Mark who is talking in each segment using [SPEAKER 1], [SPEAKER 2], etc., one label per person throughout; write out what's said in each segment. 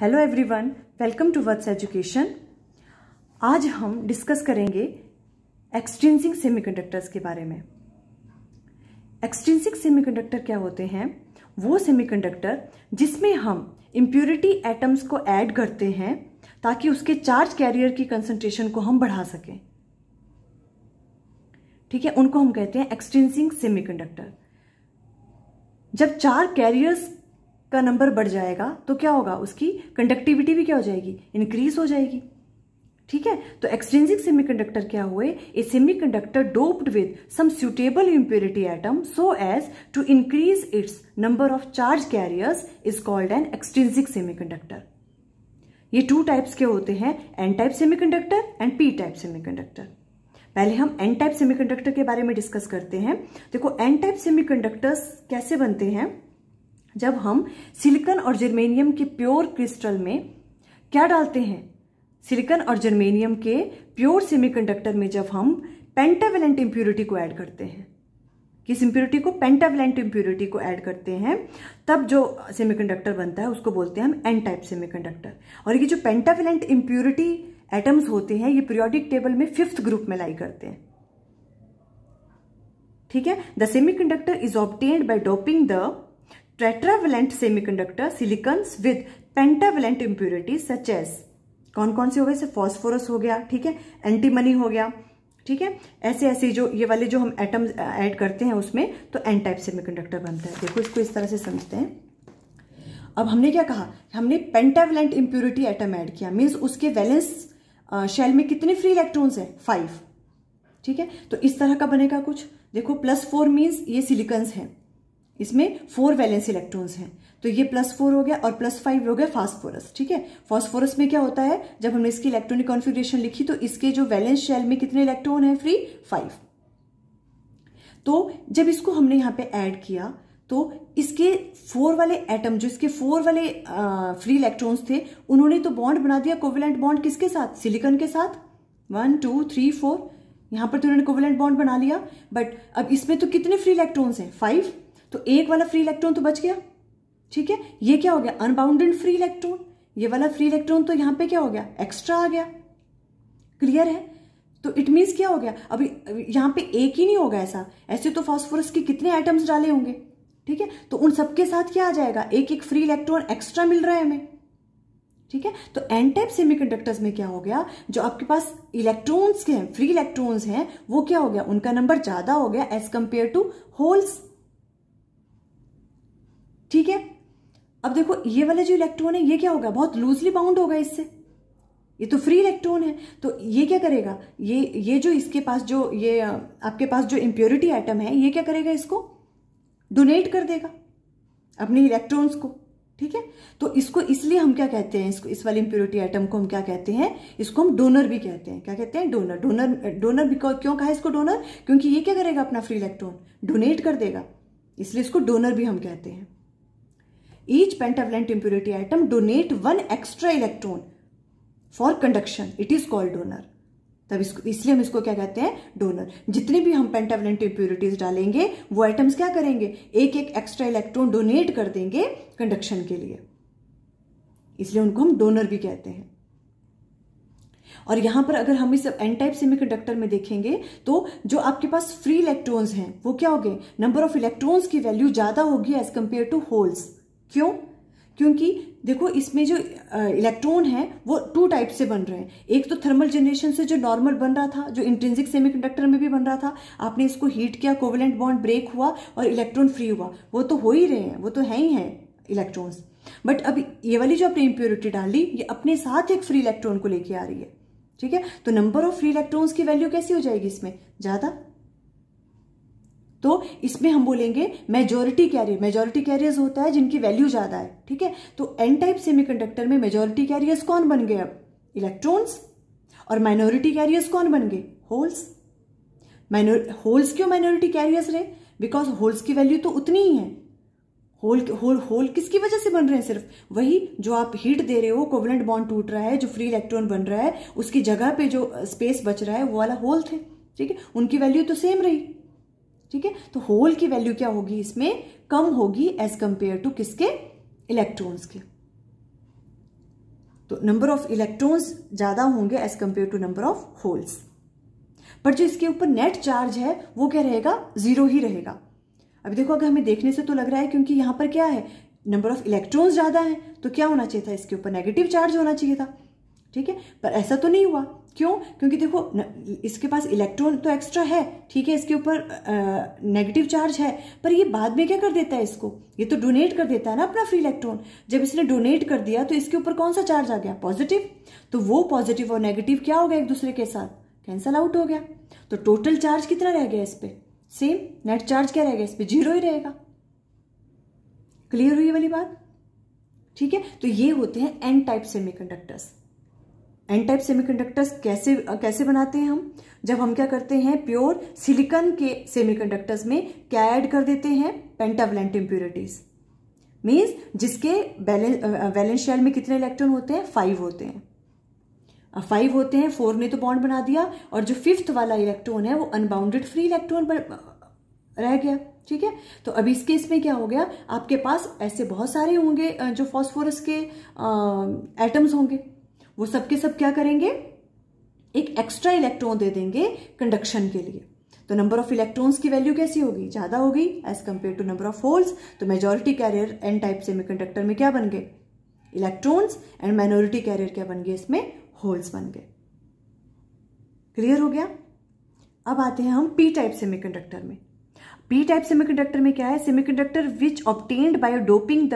[SPEAKER 1] hello everyone welcome to words education आज हम discuss करेंगे एक्सटेंसिंग सेमीकंडक्टर्स के बारे में एक्सटेंसिंग सेमीकंडक्टर क्या होते हैं वो सेमीकंडक्टर जिसमें हम इम्प्योरिटी एटम्स को ऐड करते हैं ताकि उसके चार्ज कैरियर की कंसंट्रेशन को हम बढ़ा सकें ठीक है उनको हम कहते हैं एक्सटेंसिंग सेमीकंडक्टर जब चार कैरियर्स का नंबर बढ़ जाएगा तो क्या होगा उसकी कंडक्टिविटी भी क्या हो जाएगी इंक्रीज हो जाएगी ठीक है तो एक्सट्रेंसिक सेमीकंडक्टर क्या हुए a semiconductor doped with some suitable impurity atom so as to increase its number of charge carriers is called an extrinsic semiconductor ये टू टाइप्स के होते हैं N type semiconductor and P type semiconductor पहले हम N type semiconductor के बारे में discuss करते हैं देखो एन टाइप सेमीकंडक्टर्स कैसे बनते हैं जब हम सिलिकन और जर्मेनियम के प्योर क्रिस्टल में क्या डालते हैं सिलिकन और जर्मेनियम के प्योर सेमीकंडक्टर में जब हम पेंटावेलेंट इम्प्योरिटी को ऐड करते हैं किस इम्प्योरिटी को पेंटावेलेंट इम्प्योरिटी को ऐड करते हैं तब जो सेमीकंडक्टर बनता है उसको बोलते हैं हम एन टाइप सेमीकंडक्टर और ये जो पेंटावेलेंट इम्प्योरिटी एटम्स होते हैं ये पीरियोडिक टेबल में फिफ्थ ग्रुप में लाई करते हैं ठीक है the conductor is obtained by doping the semiconductor silicons with pentavalent impurity such as कौन कौन से हो गए जैसे फॉस्फोरस हो गया ठीक है एंटीमनी हो गया ठीक है ऐसे ऐसे जो ये वाले जो हम एटम ऐड uh, करते हैं उसमें तो एन टाइप सेमीकंडक्टर बनता है देखो इसको इस तरह से समझते हैं अब हमने क्या कहा हमने पेंटावेलेंट इम्प्योरिटी एटम ऐड किया मीन्स उसके वैलेंस शेल uh, में कितने फ्री इलेक्ट्रॉन्स है फाइव ठीक है तो इस तरह का बनेगा कुछ देखो प्लस फोर मीन्स ये सिलिकन्स है इसमें फोर वैलेंस इलेक्ट्रॉन्स हैं तो ये प्लस फोर हो गया और प्लस फाइव हो गया फास्फोरस ठीक है फास्फोरस में क्या होता है जब हमने इसकी इलेक्ट्रॉनिक कॉन्फ़िगरेशन लिखी तो इसके जो वैलेंस शेल में कितने इलेक्ट्रॉन है फ्री फाइव तो जब इसको हमने यहाँ पे ऐड किया तो इसके फोर वाले एटम जो इसके फोर वाले आ, फ्री इलेक्ट्रॉन्स थे उन्होंने तो बॉन्ड बना दिया कोविलेंट बॉन्ड किसके साथ सिलिकन के साथ वन टू थ्री फोर यहां पर तो उन्होंने कोविलेंट बॉन्ड बना लिया बट अब इसमें तो कितने फ्री इलेक्ट्रॉन्स हैं फाइव तो एक वाला फ्री इलेक्ट्रॉन तो बच गया ठीक है ये क्या हो गया अनबाउंडेड फ्री इलेक्ट्रॉन ये वाला फ्री इलेक्ट्रॉन तो यहां पे क्या हो गया एक्स्ट्रा आ गया क्लियर है तो इट मीन्स क्या हो गया अभी यहां पे एक ही नहीं होगा ऐसा ऐसे तो फॉस्फोरस के कितने आइटम्स डाले होंगे ठीक है तो उन सबके साथ क्या आ जाएगा एक एक फ्री इलेक्ट्रॉन एक्स्ट्रा मिल रहा है हमें ठीक है तो एन टाइप कंडक्टर्स में क्या हो गया जो आपके पास इलेक्ट्रॉन्स के हैं फ्री इलेक्ट्रॉन्स हैं वो क्या हो गया उनका नंबर ज्यादा हो गया एज कंपेयर टू होल्स ठीक है अब देखो ये वाले जो इलेक्ट्रॉन है ये क्या होगा बहुत लूजली बाउंड होगा इससे ये तो फ्री इलेक्ट्रॉन है तो ये क्या करेगा ये ये जो इसके पास जो ये आपके पास जो इम्प्योरिटी आइटम है ये क्या करेगा इसको डोनेट कर देगा अपने इलेक्ट्रॉन्स को ठीक है तो इसको इसलिए हम क्या कहते हैं इसको इस वाले इम्प्योरिटी आइटम को हम क्या कहते हैं इसको हम डोनर भी कहते हैं क्या कहते हैं डोनर डोनर डोनर बिकॉज क्यों कहा इसको डोनर क्योंकि ये क्या करेगा अपना फ्री इलेक्ट्रॉन डोनेट कर देगा इसलिए इसको डोनर भी हम कहते हैं each pentavalent impurity atom donate one extra electron for conduction it is called donor तब इसको इसलिए हम इसको क्या कहते हैं डोनर जितने भी हम पेंटावलेंट इम्प्योरिटीज डालेंगे वो आइटम्स क्या करेंगे एक एक एक्स्ट्रा इलेक्ट्रॉन डोनेट कर देंगे कंडक्शन के लिए इसलिए उनको हम डोनर भी कहते हैं और यहां पर अगर हम इस एन टाइप सेमीकंडक्टर में देखेंगे तो जो आपके पास फ्री इलेक्ट्रॉन्स हैं वो क्या हो गए नंबर ऑफ इलेक्ट्रॉन्स की वैल्यू ज्यादा होगी एज कंपेयर टू होल्स क्यों क्योंकि देखो इसमें जो इलेक्ट्रॉन है वो टू टाइप से बन रहे हैं एक तो थर्मल जनरेशन से जो नॉर्मल बन रहा था जो इंटेंसिक सेमीकंडक्टर में भी बन रहा था आपने इसको हीट किया कोवलेंट बॉन्ड ब्रेक हुआ और इलेक्ट्रॉन फ्री हुआ वो तो हो ही रहे हैं वो तो है ही हैं इलेक्ट्रॉन्स बट अब ये वाली जो आपने इम्प्योरिटी डाल ली ये अपने साथ एक फ्री इलेक्ट्रॉन को लेके आ रही है ठीक है तो नंबर ऑफ फ्री इलेक्ट्रॉन्स की वैल्यू कैसी हो जाएगी इसमें ज़्यादा तो इसमें हम बोलेंगे मेजोरिटी कैरियर मेजोरिटी कैरियर्स होता है जिनकी वैल्यू ज़्यादा है ठीक है तो एन टाइप सेमीकंडक्टर में मेजोरिटी कैरियर्स कौन बन गए अब इलेक्ट्रॉन्स और माइनॉरिटी कैरियर्स कौन बन गए होल्स माइनोर होल्स क्यों माइनॉरिटी कैरियर्स रहे बिकॉज होल्स की वैल्यू तो उतनी ही है होल होल होल किसकी वजह से बन रहे हैं सिर्फ वही जो आप हीट दे रहे हो कोवलेंट बॉन्ड टूट रहा है जो फ्री इलेक्ट्रॉन बन रहा है उसकी जगह पे जो स्पेस बच रहा है वो वाला होल थे ठीक है उनकी वैल्यू तो सेम रही ठीक है तो होल की वैल्यू क्या होगी इसमें कम होगी एज कंपेयर टू किसके इलेक्ट्रॉन्स के तो नंबर ऑफ इलेक्ट्रॉन्स ज्यादा होंगे as compare to number of holes पर जो इसके ऊपर नेट चार्ज है वो क्या रहेगा जीरो ही रहेगा अभी देखो अगर हमें देखने से तो लग रहा है क्योंकि यहां पर क्या है नंबर ऑफ इलेक्ट्रॉन्स ज्यादा है तो क्या होना चाहिए था इसके ऊपर नेगेटिव चार्ज होना चाहिए था ठीक है पर ऐसा तो नहीं हुआ क्यों क्योंकि देखो न, इसके पास इलेक्ट्रॉन तो एक्स्ट्रा है ठीक है इसके ऊपर नेगेटिव चार्ज है पर ये बाद में क्या कर देता है इसको ये तो डोनेट कर देता है ना अपना फ्री इलेक्ट्रॉन जब इसने डोनेट कर दिया तो इसके ऊपर कौन सा चार्ज आ गया पॉजिटिव तो वो पॉजिटिव और नेगेटिव क्या हो गया एक दूसरे के साथ कैंसल आउट हो गया तो टोटल चार्ज कितना रह गया इस पर सेम नेट चार्ज क्या रहेगा इस पर जीरो ही रहेगा क्लियर हुई वाली बात ठीक है तो ये होते हैं N type semi N type semiconductors कैसे कैसे बनाते हैं हम जब हम क्या करते हैं प्योर सिलिकन के सेमीकंडक्टर्स में क्या ऐड कर देते हैं पेंटावलेंट इम्प्योरिटीज मीन्स जिसके वैलेंस शेल में कितने इलेक्ट्रॉन होते हैं फाइव होते हैं फाइव होते हैं फोर ने तो बॉन्ड बना दिया और जो फिफ्थ वाला इलेक्ट्रॉन है वो अनबाउंडेड फ्री इलेक्ट्रॉन रह गया ठीक है तो अब इस केस में क्या हो गया आपके पास ऐसे बहुत सारे होंगे जो फॉस्फोरस के एटम्स होंगे वो सबके सब क्या करेंगे एक एक्स्ट्रा इलेक्ट्रॉन दे देंगे कंडक्शन के लिए तो नंबर ऑफ इलेक्ट्रॉन्स की वैल्यू कैसी होगी ज़्यादा होगी as compare to number of holes तो majority carrier N type semiconductor में क्या बन गए इलेक्ट्रॉन्स एंड माइनॉरिटी कैरियर क्या बन गए इसमें होल्स बन गए क्लियर हो गया अब आते हैं हम पी टाइप सेमीकंडक्टर में पी टाइप सेमीकंडक्टर में क्या है semiconductor which obtained by doping the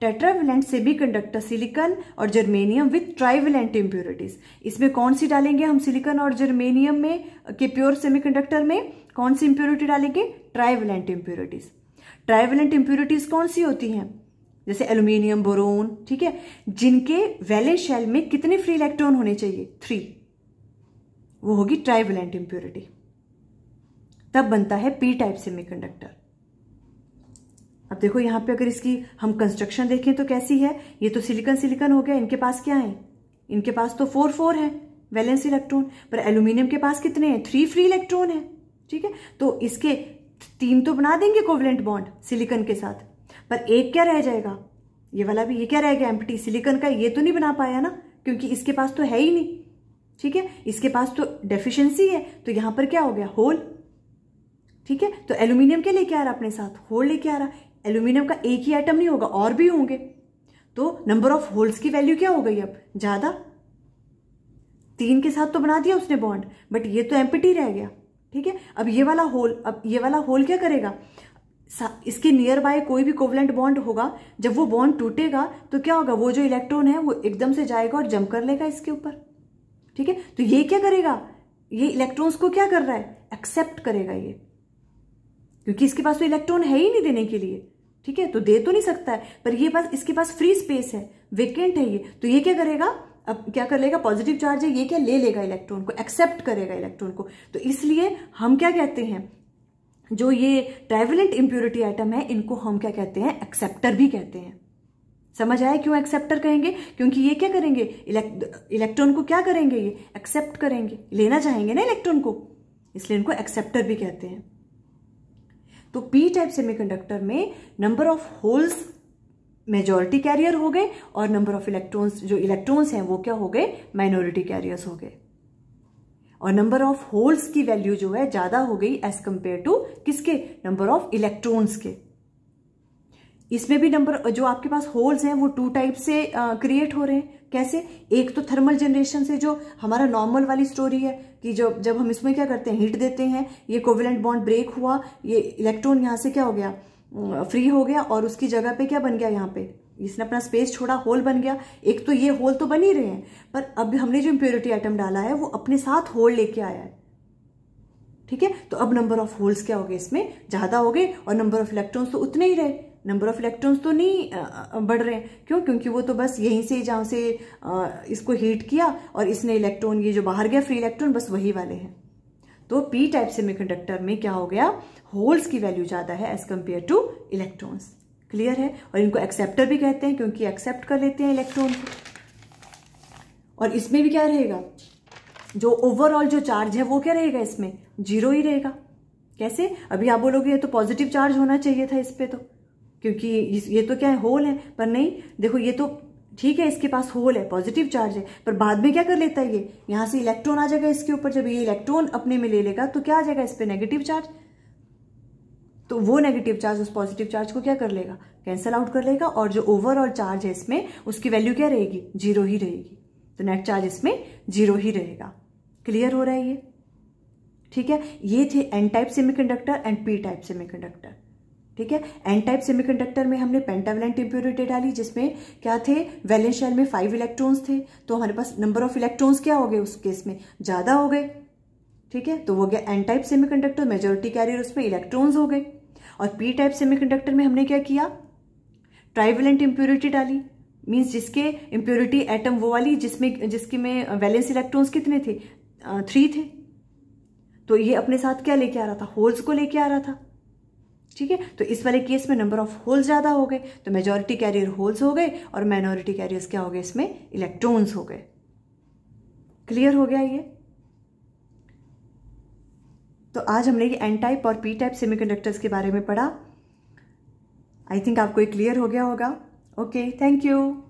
[SPEAKER 1] tetravalent semiconductor silicon और जर्मेनियम विथ ट्राइवेलेंट इम्प्योरिटीज इसमें कौन सी डालेंगे हम सिलिकॉन और जर्मेनियम में के प्योर सेमीकंडक्टर में कौन सी इम्प्योरिटी डालेंगे ट्राइवेलेंट इम्प्योरिटीज ट्राइवेलेंट इम्प्योरिटीज कौन सी होती हैं जैसे एल्यूमिनियम बोरोन ठीक है जिनके वैलेंस शेल में कितने फ्री इलेक्ट्रॉन होने चाहिए थ्री वो होगी ट्राइवेलेंट इम्प्योरिटी तब बनता है पी टाइप सेमीकंडक्टर अब देखो यहां पे अगर इसकी हम कंस्ट्रक्शन देखें तो कैसी है ये तो सिलिकन सिलिकन हो गया इनके पास क्या है इनके पास तो फोर फोर है वैलेंस इलेक्ट्रॉन पर एल्यूमिनियम के पास कितने हैं थ्री फ्री इलेक्ट्रॉन है ठीक है तो इसके तीन तो बना देंगे कोवलेंट बॉन्ड सिलिकन के साथ पर एक क्या रह जाएगा ये वाला भी ये क्या रहेगा एम्पटी सिलिकन का ये तो नहीं बना पाया ना क्योंकि इसके पास तो है ही नहीं ठीक है इसके पास तो डेफिशिएंसी है तो यहां पर क्या हो गया होल ठीक है तो एल्यूमिनियम क्या लेके आ रहा अपने साथ होल लेके आ रहा एल्यूमिनियम का एक ही आइटम नहीं होगा और भी होंगे तो नंबर ऑफ होल्स की वैल्यू क्या हो गई अब ज़्यादा तीन के साथ तो बना दिया उसने बॉन्ड बट ये तो एम्पिटी रह गया ठीक है अब ये वाला होल अब ये वाला होल क्या करेगा इसके नियर बाय कोई भी कोवलेंट बॉन्ड होगा जब वो बॉन्ड टूटेगा तो क्या होगा वो जो इलेक्ट्रॉन है वो एकदम से जाएगा और जम कर लेगा इसके ऊपर ठीक है तो ये क्या करेगा ये इलेक्ट्रॉन्स को क्या कर रहा है एक्सेप्ट करेगा ये क्योंकि इसके पास तो इलेक्ट्रॉन है ही नहीं देने के लिए ठीक है तो दे तो नहीं सकता है पर ये पास इसके पास फ्री स्पेस है वेकेंट है ये तो ये क्या करेगा अब क्या कर लेगा पॉजिटिव चार्ज है ये क्या ले लेगा इलेक्ट्रॉन को एक्सेप्ट करेगा इलेक्ट्रॉन को तो इसलिए हम क्या कहते हैं जो ये ट्रेवलेंट इंप्योरिटी आइटम है इनको हम क्या कहते हैं एक्सेप्टर भी कहते हैं समझ आए क्यों एक्सेप्टर कहेंगे क्योंकि ये क्या करेंगे इलेक्ट्रॉन को क्या करेंगे ये एक्सेप्ट करेंगे लेना चाहेंगे ना इलेक्ट्रॉन को इसलिए इनको एक्सेप्टर भी कहते हैं तो पी टाइप सेमीकंडक्टर में number of holes majority carrier हो गए और नंबर ऑफ इलेक्ट्रॉन्स जो इलेक्ट्रॉन्स हैं वो क्या हो गए माइनॉरिटी कैरियर्स हो गए और नंबर ऑफ होल्स की वैल्यू जो है ज़्यादा हो गई एज कंपेयर टू किसके नंबर ऑफ इलेक्ट्रॉन्स के इसमें भी नंबर जो आपके पास होल्स हैं वो टू टाइप से क्रिएट हो रहे हैं कैसे एक तो थर्मल जनरेशन से जो हमारा नॉर्मल वाली स्टोरी है कि जो जब हम इसमें क्या करते हैं हीट देते हैं ये कोविलेंट बॉन्ड ब्रेक हुआ ये इलेक्ट्रॉन यहाँ से क्या हो गया फ्री हो गया और उसकी जगह पे क्या बन गया यहाँ पे इसने अपना स्पेस छोड़ा होल बन गया एक तो ये होल तो बन ही रहे हैं पर अब हमने जो इम्प्योरिटी आइटम डाला है वो अपने साथ होल लेके आया है ठीक है तो अब नंबर ऑफ होल्स क्या हो गए इसमें ज़्यादा हो गए और नंबर ऑफ इलेक्ट्रॉन्स तो उतने ही रहे नंबर ऑफ इलेक्ट्रॉन्स तो नहीं बढ़ रहे क्यों क्योंकि वो तो बस यहीं से जहां से इसको हीट किया और इसने इलेक्ट्रॉन ये जो बाहर गया फ्री इलेक्ट्रॉन बस वही वाले हैं तो पी टाइप सेमीकंडक्टर में क्या हो गया होल्स की वैल्यू ज़्यादा है as compare to electrons clear है और इनको एक्सेप्टर भी कहते हैं क्योंकि एक्सेप्ट कर लेते हैं इलेक्ट्रॉन को और इसमें भी क्या रहेगा जो ओवरऑल जो चार्ज है वो क्या रहेगा इसमें जीरो ही रहेगा कैसे अभी आप बोलोगे तो पॉजिटिव चार्ज होना चाहिए था इस पर तो क्योंकि ये तो क्या है होल है पर नहीं देखो ये तो ठीक है इसके पास होल है पॉजिटिव चार्ज है पर बाद में क्या कर लेता है ये यहां से इलेक्ट्रॉन आ जाएगा इसके ऊपर जब ये इलेक्ट्रॉन अपने में ले लेगा तो क्या आ जाएगा इस पर नेगेटिव चार्ज तो वो नेगेटिव चार्ज उस पॉजिटिव चार्ज को क्या कर लेगा कैंसल आउट कर लेगा और जो ओवरऑल चार्ज है इसमें उसकी वैल्यू क्या रहेगी जीरो ही रहेगी तो नेट चार्ज इसमें जीरो ही रहेगा क्लियर हो रहा है ये ठीक है ये थे N type semiconductor and P type semiconductor ठीक है एन टाइप सेमीकंडक्टर में हमने पेंटावलेंट इंप्योरिटी डाली जिसमें क्या थे वैलेंस शेल में फाइव इलेक्ट्रॉन्स थे तो हमारे पास नंबर ऑफ इलेक्ट्रॉन्स क्या हो गए उस केस में ज़्यादा हो गए ठीक है तो वो गया N type semiconductor majority carrier उसमें इलेक्ट्रॉन्स हो गए और पी टाइप सेमीकंडक्टर में हमने क्या किया ट्राइवलेंट इंप्योरिटी डाली मीन्स जिसके इंप्योरिटी एटम वो वाली जिसमें जिसके में वैलेंस इलेक्ट्रॉन्स कितने थे थ्री थे तो ये अपने साथ क्या लेके आ रहा था होल्स को लेके आ रहा था ठीक है तो इस वाले केस में नंबर ऑफ होल्स ज़्यादा हो गए तो मेजोरिटी कैरियर होल्स हो गए और माइनॉरिटी कैरियर्स क्या हो गए इसमें इलेक्ट्रॉन्स हो गए क्लियर हो गया ये तो आज हमने ये एन टाइप और पी टाइप सेमीकंडक्टर्स के बारे में पढ़ा आई थिंक आपको ये क्लियर हो गया होगा ओके थैंक यू